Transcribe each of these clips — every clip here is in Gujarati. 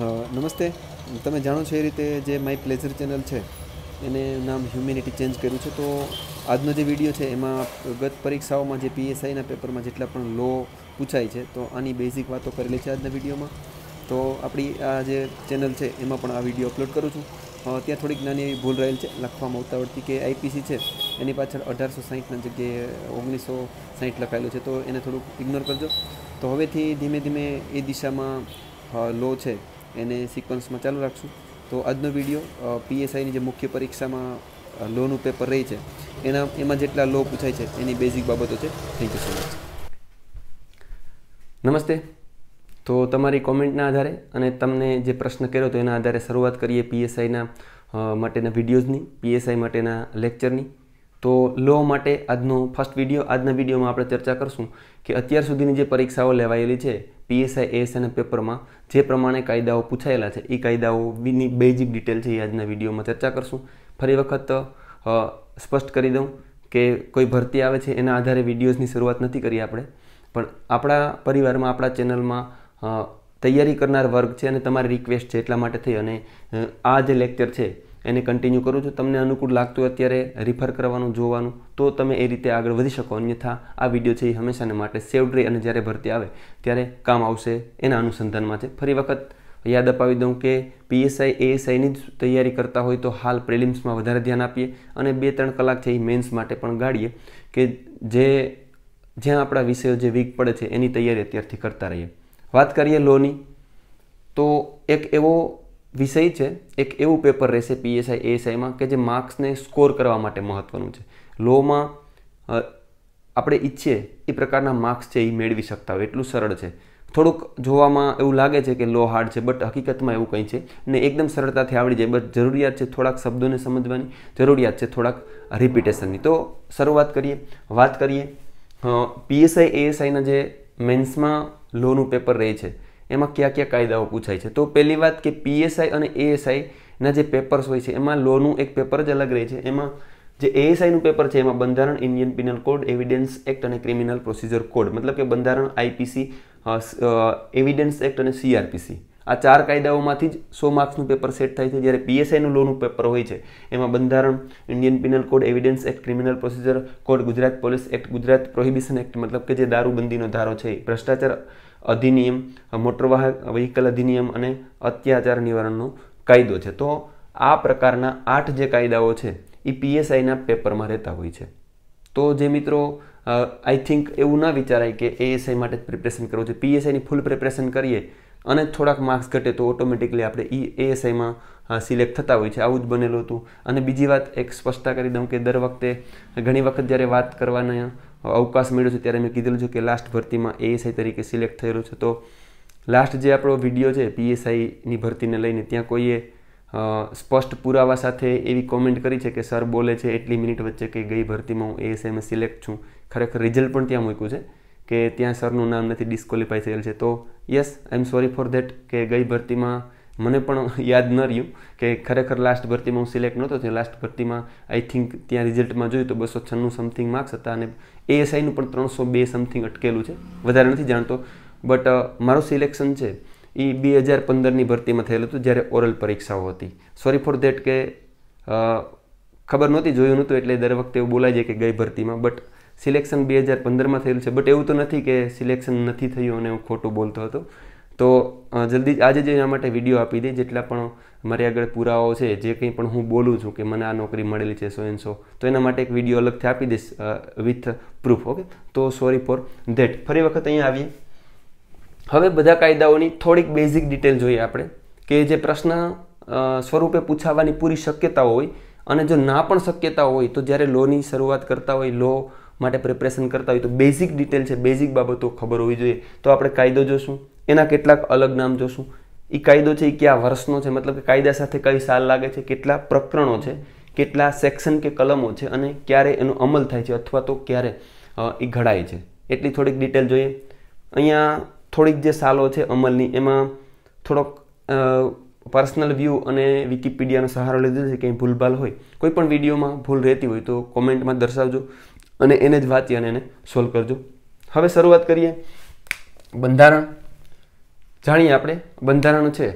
નમસ્તે તમે જાણો છો એ રીતે જે માય પ્લેઝર ચેનલ છે એને નામ હ્યુમેનિટી ચેન્જ કર્યું છે તો આજનો જે વિડીયો છે એમાં ગત પરીક્ષાઓમાં જે પીએસઆઈના પેપરમાં જેટલા પણ લો પૂછાય છે તો આની બેઝિક વાતો કરેલી છે આજના વિડીયોમાં તો આપણી આ જે ચેનલ છે એમાં પણ આ વિડીયો અપલોડ કરું છું ત્યાં થોડીક નાની એવી ભૂલ રહેલ છે લખવામાં ઉતાવળથી કે આઈપીસી છે એની પાછળ અઢારસો સાહીઠના જગ્યાએ ઓગણીસો સાહીઠ લખાયેલું છે તો એને થોડુંક ઇગ્નોર કરજો તો હવેથી ધીમે ધીમે એ દિશામાં લો છે એને સિક્વન્સમાં ચાલુ રાખશું તો આજનો વિડીયો પીએસઆઈની જે મુખ્ય પરીક્ષામાં લોનું પેપર રહી છે એના એમાં જેટલા લો પૂછાય છે એની બેઝિક બાબતો છે થેન્ક યુ સો મચ નમસ્તે તો તમારી કોમેન્ટના આધારે અને તમને જે પ્રશ્ન કર્યો તો એના આધારે શરૂઆત કરીએ પીએસઆઈના માટેના વિડીયોઝની પીએસઆઈ માટેના લેક્ચરની તો લો માટે આજનો ફર્સ્ટ વિડીયો આજના વિડીયોમાં આપણે ચર્ચા કરશું કે અત્યાર સુધીની જે પરીક્ષાઓ લેવાયેલી છે પીએસઆઈ એએસઆઈના પેપરમાં જે પ્રમાણે કાયદાઓ પૂછાયેલા છે એ કાયદાઓની બેઝિક ડિટેલ છે એ આજના વિડીયોમાં ચર્ચા કરશું ફરી વખત સ્પષ્ટ કરી દઉં કે કોઈ ભરતી આવે છે એના આધારે વિડીયોઝની શરૂઆત નથી કરી આપણે પણ આપણા પરિવારમાં આપણા ચેનલમાં તૈયારી કરનાર વર્ગ છે અને તમારી રિક્વેસ્ટ છે એટલા માટે થઈ અને આ જે લેક્ચર છે એને કન્ટિન્યુ કરું છું તમને અનુકૂળ લાગતું હોય અત્યારે રિફર કરવાનું જોવાનું તો તમે એ રીતે આગળ વધી શકો અન્યથા આ વિડીયો છે એ હંમેશાને માટે સેવડ રહી અને જ્યારે ભરતી આવે ત્યારે કામ આવશે એના અનુસંધાનમાં છે ફરી વખત યાદ અપાવી દઉં કે પીએસઆઈ એએસઆઈની જ તૈયારી કરતા હોય તો હાલ પ્રિલિમ્સમાં વધારે ધ્યાન આપીએ અને બે ત્રણ કલાક છે એ મેન્સ માટે પણ ગાળીએ કે જે જ્યાં આપણા વિષયો જે વીક પડે છે એની તૈયારી અત્યારથી કરતા રહીએ વાત કરીએ લોની તો એક એવો વિષય છે એક એવું પેપર રહેશે પીએસઆઈ એએસઆઈમાં કે જે માર્ક્સને સ્કોર કરવા માટે મહત્ત્વનું છે લોમાં આપણે ઈચ્છીએ એ પ્રકારના માર્ક્સ છે એ મેળવી શકતા હોય એટલું સરળ છે થોડુંક જોવામાં એવું લાગે છે કે લો હાર્ડ છે બટ હકીકતમાં એવું કંઈ છે ને એકદમ સરળતાથી આવડી જાય બટ જરૂરિયાત છે થોડાક શબ્દોને સમજવાની જરૂરિયાત છે થોડાક રિપીટેશનની તો શરૂઆત કરીએ વાત કરીએ પીએસઆઈ એએસઆઈના જે મેન્સમાં લોનું પેપર રહે છે એમાં કયા કયા કાયદાઓ પૂછાય છે તો પહેલી વાત કે પીએસઆઈ અને એએસઆઈના જે પેપર્સ હોય છે એમાં લોનું એક પેપર જ અલગ રહે છે એમાં જે એએસઆઈનું પેપર છે એમાં બંધારણ Indian penal code evidence act અને ક્રિમિનલ પ્રોસિજર કોડ મતલબ કે બંધારણ આઈપીસી એવિડન્સ એક્ટ અને સીઆરપીસી આ ચાર કાયદાઓમાંથી જ સો માર્ક્સનું પેપર સેટ થાય છે જ્યારે પીએસઆઈનું લોનું પેપર હોય છે એમાં બંધારણ Indian penal code evidence act criminal procedure code Gujarat police act Gujarat prohibition act મતલબ કે જે દારૂબંધીનો ધારો છે ભ્રષ્ટાચાર અધિનિયમ મોટરવાહક વ્હીકલ અધિનિયમ અને અત્યાચાર નિવારણનો કાયદો છે તો આ પ્રકારના આઠ જે કાયદાઓ છે એ પીએસઆઈના પેપરમાં રહેતા હોય છે તો જે મિત્રો આઈ થિંક એવું ના વિચારાય કે એએસઆઈ માટે જ પ્રિપરેશન કરવું છે પીએસઆઈની ફૂલ પ્રિપરેશન કરીએ અને થોડાક માર્ક્સ ઘટે તો ઓટોમેટિકલી આપણે એ એએસઆઈમાં સિલેક્ટ થતા હોય છે આવું જ બનેલું હતું અને બીજી વાત એક સ્પષ્ટતા કરી દઉં કે દર વખતે ઘણી વખત જ્યારે વાત કરવાના અવકાશ મળ્યો છે ત્યારે મેં કીધેલું છે કે લાસ્ટ ભરતીમાં એએસઆઈ તરીકે સિલેક્ટ થયેલું છે તો લાસ્ટ જે આપણો વિડીયો છે પીએસઆઈની ભરતીને લઈને ત્યાં કોઈએ સ્પષ્ટ પુરાવા સાથે એવી કોમેન્ટ કરી છે કે સર બોલે છે એટલી મિનિટ વચ્ચે કે ગઈ ભરતીમાં હું એએસઆઈમાં સિલેક્ટ છું ખરેખર રિઝલ્ટ પણ ત્યાં મૂક્યું છે કે ત્યાં સરનું નામ નથી ડિસ્કોલિફાઈ થયેલ છે તો yes I am sorry for that કે ગઈ ભરતીમાં મને પણ યાદ ન રહ્યું કે ખરેખર લાસ્ટ ભરતીમાં હું સિલેક્ટ નહોતો થયો લાસ્ટ ભરતીમાં આઈ થિંક ત્યાં રિઝલ્ટમાં જોયું તો બસો છન્નું સમથિંગ માર્ક્સ હતા અને એએસઆઈનું પણ ત્રણસો બે સમથિંગ અટકેલું છે વધારે નથી જાણતો બટ મારું સિલેક્શન છે એ બે હજાર પંદરની ભરતીમાં થયેલું હતું જ્યારે ઓરલ પરીક્ષાઓ હતી સોરી ફોર દેટ કે ખબર નહોતી જોયું નહોતું એટલે દર વખતે એવું બોલાય છે કે ગઈ ભરતીમાં બટ સિલેક્શન બે હજાર પંદરમાં થયેલું છે બટ એવું તો નથી કે સિલેક્શન નથી થયું અને હું ખોટું બોલતો હતો તો જલ્દી આજે જ એના માટે વિડીયો આપી દે જેટલા પણ મારી આગળ પુરાવાઓ છે જે કંઈ પણ હું બોલું છું કે મને આ નોકરી મળેલી છે સો એન સો તો એના માટે એક વિડીયો અલગથી આપી દઈશ વિથ પ્રૂફ ઓકે તો સોરી ફોર ધેટ ફરી વખત અહીંયા આવીએ હવે બધા કાયદાઓની થોડીક બેઝિક ડિટેલ જોઈએ આપણે કે જે પ્રશ્ન સ્વરૂપે પૂછાવાની પૂરી શક્યતા હોય અને જો ના પણ શક્યતા હોય તો જ્યારે લોની શરૂઆત કરતા હોય લો માટે પ્રિપરેશન કરતા હોય તો બેઝિક ડિટેલ છે બેઝિક બાબતો ખબર હોવી જોઈએ તો આપણે કાયદો જોશું એના કેટલાક અલગ નામ જોશું એ કાયદો છે એ કયા વર્ષનો છે મતલબ કે કાયદા સાથે કઈ સાલ લાગે છે કેટલા પ્રકરણો છે કેટલા સેક્શન કે કલમો છે અને ક્યારે એનો અમલ થાય છે અથવા તો ક્યારે એ ઘડાય છે એટલી થોડીક ડિટેલ જોઈએ અહીંયા થોડીક જે સાલો છે અમલની એમાં થોડોક પર્સનલ વ્યૂ અને વિકિપીડિયાનો સહારો લીધો છે કંઈ ભૂલભાલ હોય કોઈ પણ વિડીયોમાં ભૂલ રહેતી હોય તો કોમેન્ટમાં દર્શાવજો અને એને જ વાંચી અને એને સોલ્વ કરજો હવે શરૂઆત કરીએ બંધારણ જાણીએ આપણે બંધારણ છે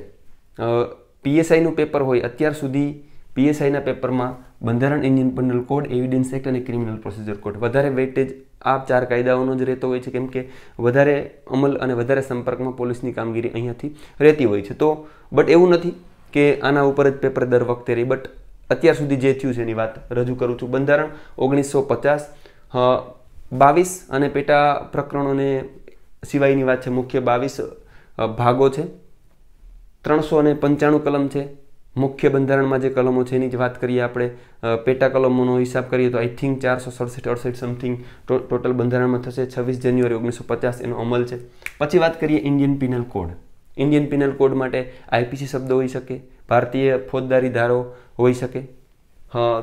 પીએસઆઈનું પેપર હોય અત્યાર સુધી પીએસઆઈના પેપરમાં બંધારણ Indian penal code evidence act અને ક્રિમિનલ પ્રોસિજર કોડ વધારે વેટેજ આ ચાર કાયદાઓનો જ રહેતો હોય છે કેમ કે વધારે અમલ અને વધારે સંપર્કમાં પોલીસની કામગીરી અહીંયાથી રહેતી હોય છે તો બટ એવું નથી કે આના ઉપર જ પેપર દર વખતે રહી બટ અત્યાર સુધી જે થયું છે એની વાત રજૂ કરું છું બંધારણ ઓગણીસો પચાસ બાવીસ અને પેટા પ્રકરણોને સિવાયની વાત છે મુખ્ય બાવીસ ભાગો છે ત્રણસો અને પંચાણું કલમ છે મુખ્ય બંધારણમાં જે કલમો છે એની જ વાત કરીએ આપણે પેટા કલમોનો હિસાબ કરીએ તો આઈ થિંક ચારસો સડસઠ અડસઠ સમથિંગ ટોટલ બંધારણમાં થશે છવ્વીસ જાન્યુઆરી ઓગણીસો પચાસ એનો અમલ છે પછી વાત કરીએ Indian penal code Indian penal code માટે આઈપીસી શબ્દ હોઈ શકે ભારતીય ફોજદારી ધારો હોઈ શકે હા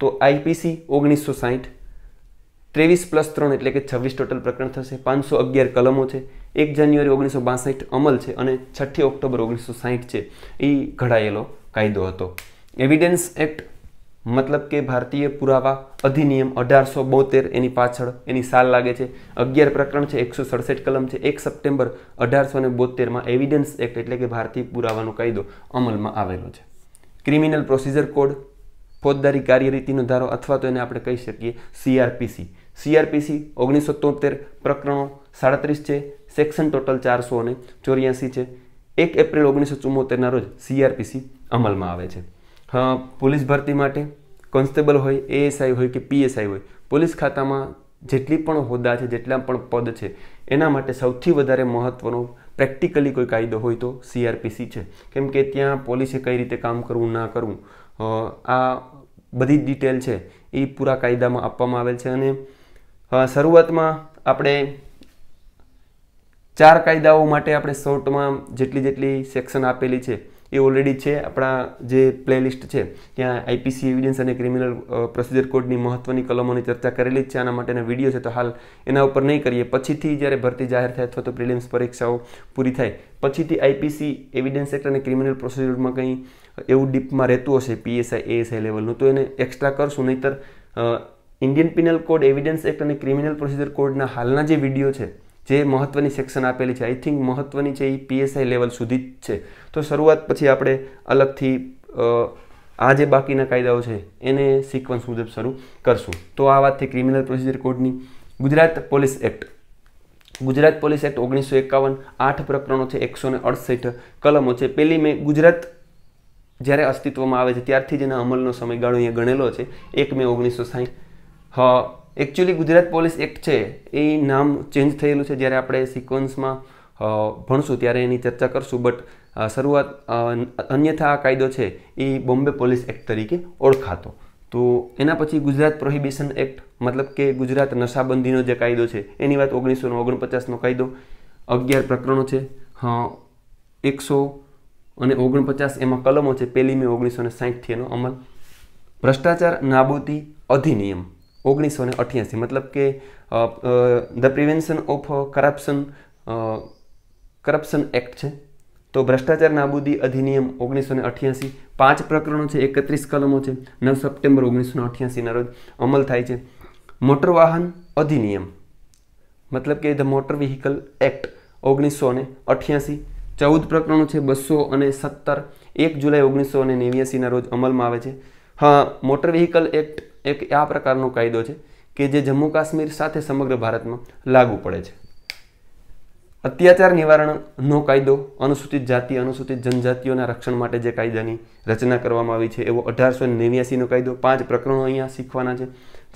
તો આઈપીસી ઓગણીસો સાહીઠ ત્રેવીસ પ્લસ ત્રણ એટલે કે છવ્વીસ ટોટલ પ્રકરણ થશે પાંચસો અગિયાર કલમો છે એક જાન્યુઆરી ઓગણીસો બાસઠ અમલ છે અને છઠ્ઠી ઓક્ટોબર ઓગણીસો સાહીઠ છે એ ઘડાયેલો કાયદો હતો એવિડન્સ એક્ટ મતલબ કે ભારતીય પુરાવા અધિનિયમ અઢારસો બોતેર એની પાછળ એની સાલ લાગે છે અગિયાર પ્રકરણ છે એકસો સડસઠ કલમ છે એક સપ્ટેમ્બર અઢારસો ને બોતેરમાં એવિડન્સ એક્ટ એટલે કે ભારતીય પુરાવાનો કાયદો અમલમાં આવેલો છે ક્રિમિનલ પ્રોસિજર કોડ ફોજદારી કાર્યરીતિનો ધારો અથવા તો એને આપણે કહી શકીએ સીઆરપીસી સીઆરપીસી ઓગણીસો તોતેર પ્રકરણો સાડત્રીસ છે સેક્શન ટોટલ ચારસો અને ચોર્યાસી છે એક એપ્રિલ ઓગણીસો ચુમ્મોતેરના રોજ સીઆરપીસી અમલમાં આવે છે પોલીસ ભરતી માટે કોન્સ્ટેબલ હોય એએસઆઈ હોય કે પીએસઆઈ હોય પોલીસ ખાતામાં જેટલી પણ હોદ્દા છે જેટલા પણ પદ છે એના માટે સૌથી વધારે મહત્ત્વનો પ્રેક્ટિકલી કોઈ કાયદો હોય તો સીઆરપીસી છે કેમ કે ત્યાં પોલીસે કઈ રીતે કામ કરવું ના કરવું આ બધી જ ડિટેલ છે એ પૂરા કાયદામાં આપવામાં આવેલ છે અને શરૂઆતમાં આપણે ચાર કાયદાઓ માટે આપણે શોર્ટમાં જેટલી જેટલી સેક્શન આપેલી છે એ ઓલરેડી છે આપણા જે પ્લેલિસ્ટ છે ત્યાં આઈપીસી એવિડન્સ અને ક્રિમિનલ પ્રોસિજર કોડની મહત્ત્વની કલમોની ચર્ચા કરેલી જ છે આના માટેના વિડીયો છે તો હાલ એના ઉપર નહીં કરીએ પછીથી જ્યારે ભરતી જાહેર થાય અથવા તો પ્રિલિમ્સ પરીક્ષાઓ પૂરી થાય પછીથી આઈપીસી એવિડન્સ એક્ટ અને ક્રિમિનલ પ્રોસિજરમાં કંઈ એવું ડીપમાં રહેતું હશે પીએસઆઈ એએસઆઈ લેવલનું તો એને એક્સ્ટ્રા કરશું નહીતર Indian penal code evidence act અને ક્રિમિનલ પ્રોસિજર કોડના હાલના જે વિડીયો છે જે મહત્ત્વની સેક્શન આપેલી છે આઈ થિંક મહત્ત્વની છે એ પીએસઆઈ લેવલ સુધી જ છે તો શરૂઆત પછી આપણે અલગથી આ જે બાકીના કાયદાઓ છે એને સિક્વન્સ મુજબ શરૂ કરશું તો આ વાતથી ક્રિમિનલ પ્રોસિજર કોડની Gujarat police act Gujarat police act ઓગણીસો એકાવન આઠ પ્રકરણો છે એકસો ને અડસઠ કલમો છે પહેલી મેં ગુજરાત જ્યારે અસ્તિત્વમાં આવે છે ત્યારથી જ એના અમલનો સમયગાળો અહીંયા ગણેલો છે એક મે ઓગણીસો સાહીઠ હ એકચ્યુઅલી ગુજરાત પોલીસ એક્ટ છે એ નામ ચેન્જ થયેલું છે જ્યારે આપણે સિક્વન્સમાં ભણશું ત્યારે એની ચર્ચા કરશું બટ શરૂઆત અન્યથા આ કાયદો છે એ બોમ્બે પોલીસ એક્ટ તરીકે ઓળખાતો તો એના પછી ગુજરાત પ્રોહિબિશન એક્ટ મતલબ કે ગુજરાત નશાબંધીનો જે કાયદો છે એની વાત ઓગણીસો ઓગણપચાસનો કાયદો અગિયાર પ્રકરણો છે હા એકસો અને ઓગણપચાસ એમાં કલમો છે પહેલી મે ઓગણીસો ને સાહીઠથી એનો અમલ ભ્રષ્ટાચાર નાબૂતી અધિનિયમ ઓગણીસો ને અઠ્યાસી મતલબ કે the prevention of corruption corruption act છે તો ભ્રષ્ટાચાર નાબૂદી અધિનિયમ ઓગણીસો ને અઠ્યાસી પાંચ પ્રકરણો છે એકત્રીસ કલમો છે નવ સપ્ટેમ્બર ઓગણીસો ને અઠ્યાસીના રોજ અમલ થાય છે મોટર વાહન અધિનિયમ મતલબ કે ધ મોટર વ્હીકલ એક્ટ ઓગણીસો ને અઠ્યાસી ચૌદ પ્રકરણો છે બસો અને સત્તર એક જુલાઈ ઓગણીસો ને નેવ્યાસીના રોજ અમલમાં આવે છે હા મોટર વ્હીકલ એક્ટ એક આ પ્રકારનો કાયદો છે કે જે જમ્મુ કાશ્મીર સાથે સમગ્ર ભારતમાં લાગુ પડે છે અત્યાચાર નિવારણનો કાયદો અનુસૂચિત જાતિ અનુસૂચિત જનજાતિઓના રક્ષણ માટે જે કાયદાની રચના કરવામાં આવી છે એવો અઢારસો નેવ્યાસીનો કાયદો પાંચ પ્રકરણો અહીંયા શીખવાના છે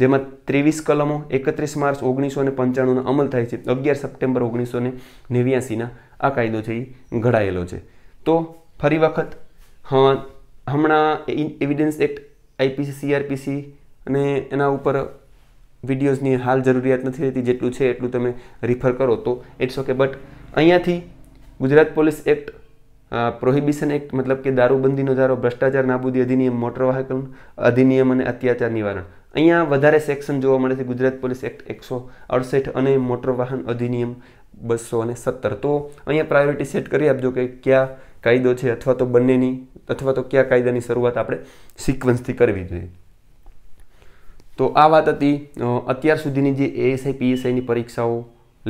જેમાં ત્રેવીસ કલમો એકત્રીસ માર્ચ ઓગણીસો ને પંચાણુંનો અમલ થાય છે અગિયાર સપ્ટેમ્બર ઓગણીસો ને નેવ્યાસીના આ કાયદો છે એ ઘડાયેલો છે તો ફરી વખત હમણાં એવિડન્સ એક્ટ આઈપીસી સીઆરપીસી અને એના ઉપર વિડીયોઝની હાલ જરૂરિયાત નથી રહેતી જેટલું છે એટલું તમે રિફર કરો તો ઇટ્સ ઓકે બટ અહીંયાથી Gujarat police act prohibition act મતલબ કે દારૂબંધીનો ધારો ભ્રષ્ટાચાર નાબૂદી અધિનિયમ મોટર વાહકન અધિનિયમ અને અત્યાચાર નિવારણ અહીંયા વધારે સેક્શન જોવા મળે છે ગુજરાત પોલીસ એક્ટ એકસો અડસઠ અને મોટર વાહન અધિનિયમ બસો અને સત્તર તો અહીંયા પ્રાયોરિટી સેટ કરી આપજો કે કયા કાયદો છે અથવા તો બંનેની અથવા તો કયા કાયદાની શરૂઆત આપણે સિક્વન્સથી કરવી જોઈએ તો આ વાત હતી અત્યાર સુધીની જે એએસઆઈ પીએસઆઈની પરીક્ષાઓ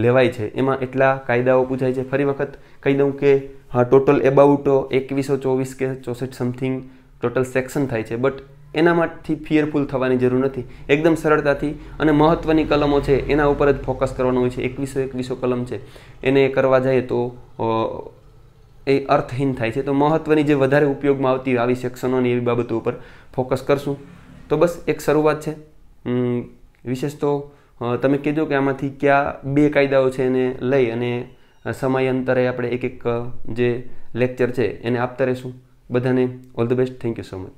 લેવાય છે એમાં એટલા કાયદાઓ પૂછાય છે ફરી વખત કહી દઉં કે હા ટોટલ એબાઉટ એકવીસો ચોવીસ કે ચોસઠ સમથિંગ ટોટલ સેક્શન થાય છે બટ એનામાંથી ફિયરફુલ થવાની જરૂર નથી એકદમ સરળતાથી અને મહત્ત્વની કલમો છે એના ઉપર જ ફોકસ કરવાનો હોય છે એકવીસો એકવીસો કલમ છે એને કરવા જઈએ તો એ અર્થહીન થાય છે તો મહત્ત્વની જે વધારે ઉપયોગમાં આવતી આવી સેક્શનોની એવી બાબતો ઉપર ફોકસ કરશું તો બસ એક શરૂઆત છે વિશેષ તો તમે કહેજો કે આમાંથી કયા બે કાયદાઓ છે એને લઈ અને સમયાંતરે આપણે એક એક જે લેક્ચર છે એને આપતા રહેશું બધાને all the best thank you so much